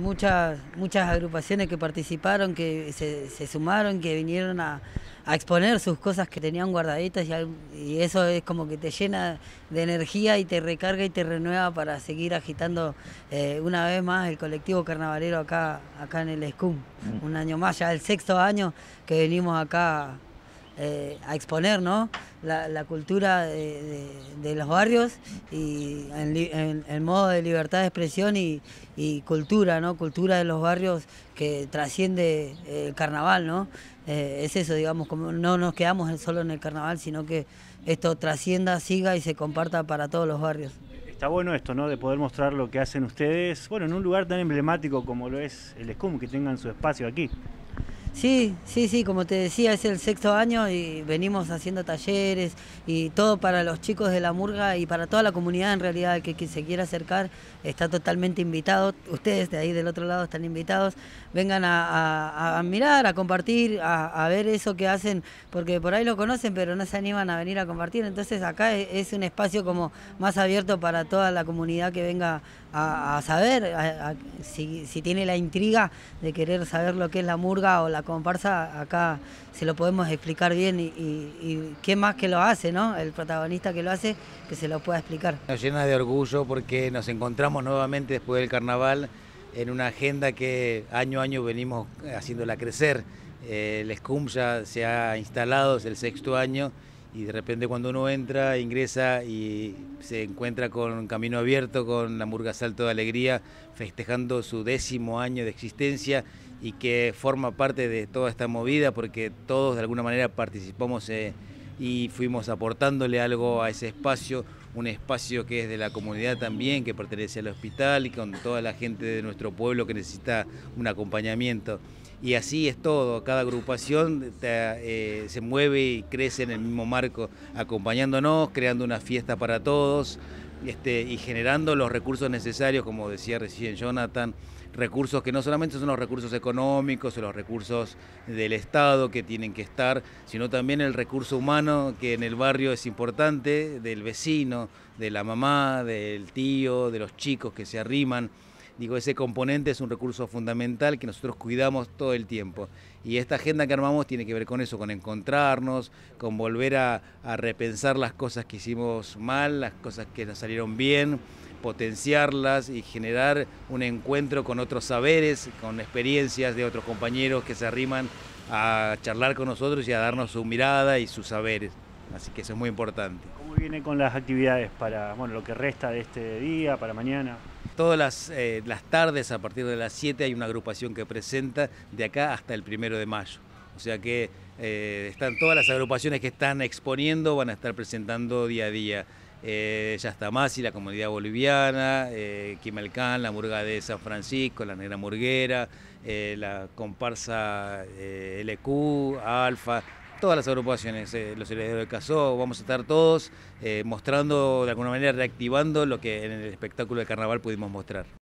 Muchas, muchas agrupaciones que participaron, que se, sumaron, que vinieron a, exponer sus cosas que tenían guardaditas y, eso es como que te llena de energía y te recarga y te renueva para seguir agitando eh, una vez más el colectivo carnavalero acá, acá en el SCUM. Mm. Un año más, ya el sexto año que venimos acá eh, a exponer la, cultura de, los barrios y el modo de libertad de expresión y, cultura, ¿no? cultura de los barrios que trasciende eh, el carnaval. ¿no? Eh, es eso, digamos, como no nos quedamos solo en el carnaval, sino que esto trascienda, siga y se comparta para todos los barrios. Está bueno esto, ¿no? De poder mostrar lo que hacen ustedes, bueno, en un lugar tan emblemático como lo es el SCUM, que tengan su espacio aquí. Sí, sí, sí, como te decía, es el sexto año y venimos haciendo talleres y todo para los chicos de la Murga y para toda la comunidad en realidad que, que se quiera acercar está totalmente invitado. Ustedes de ahí del otro lado están invitados, vengan a, mirar, a compartir, a, ver eso que hacen, porque por ahí lo conocen pero no se animan a venir a compartir. Entonces acá e, es, un espacio como más abierto para toda la comunidad que venga a, saber si, si tiene la intriga de querer saber lo que es la Murga o la la comparsa acá se lo podemos explicar bien y, qué más que lo hace, El protagonista que lo hace, que se lo pueda explicar. Nos llena de orgullo porque nos encontramos nuevamente después del carnaval en una agenda que año a año venimos haciéndola crecer. el SCUM ya se ha instalado, es el sexto año y de repente cuando uno entra, ingresa y se encuentra con Camino Abierto, con la Murga Salto de Alegría, festejando su décimo año de existencia y que forma parte de toda esta movida porque todos de alguna manera participamos eh, y fuimos aportándole algo a ese espacio, un espacio que es de la comunidad también, que pertenece al hospital y con toda la gente de nuestro pueblo que necesita un acompañamiento y así es todo. Cada agrupación eh, se mueve y crece en el mismo marco, acompañándonos, creando una fiesta para todos este, y generando los recursos necesarios, como decía recién Jonathan, recursos que no solamente son los recursos económicos o los recursos del Estado que tienen que estar, sino también el recurso humano que en el barrio es importante, del vecino, de la mamá, del tío, de los chicos que se arriman. Digo, ese componente es un recurso fundamental que nosotros cuidamos todo el tiempo. Y esta agenda que armamos tiene que ver con eso, con encontrarnos, con volver a, repensar las cosas que hicimos mal, las cosas que nos salieron bien, potenciarlas y generar un encuentro con otros saberes, con experiencias de otros compañeros que se arriman a charlar con nosotros y a darnos su mirada y sus saberes. Así que eso es muy importante viene con las actividades para bueno, lo que resta de este día, para mañana? Todas las, eh, tardes, a partir de las 7, hay una agrupación que presenta de acá hasta el primero de mayo. O sea que eh, están todas las agrupaciones que están exponiendo, van a estar presentando día a día. Eh, ya Eh, y la comunidad boliviana, Quimalcán, la murga de San Francisco, la negra murguera, la comparsa LQ, Alfa, todas las agrupaciones, eh, los herederos de Casó, vamos a estar todos eh, mostrando, de alguna manera reactivando lo que en el espectáculo del carnaval pudimos mostrar.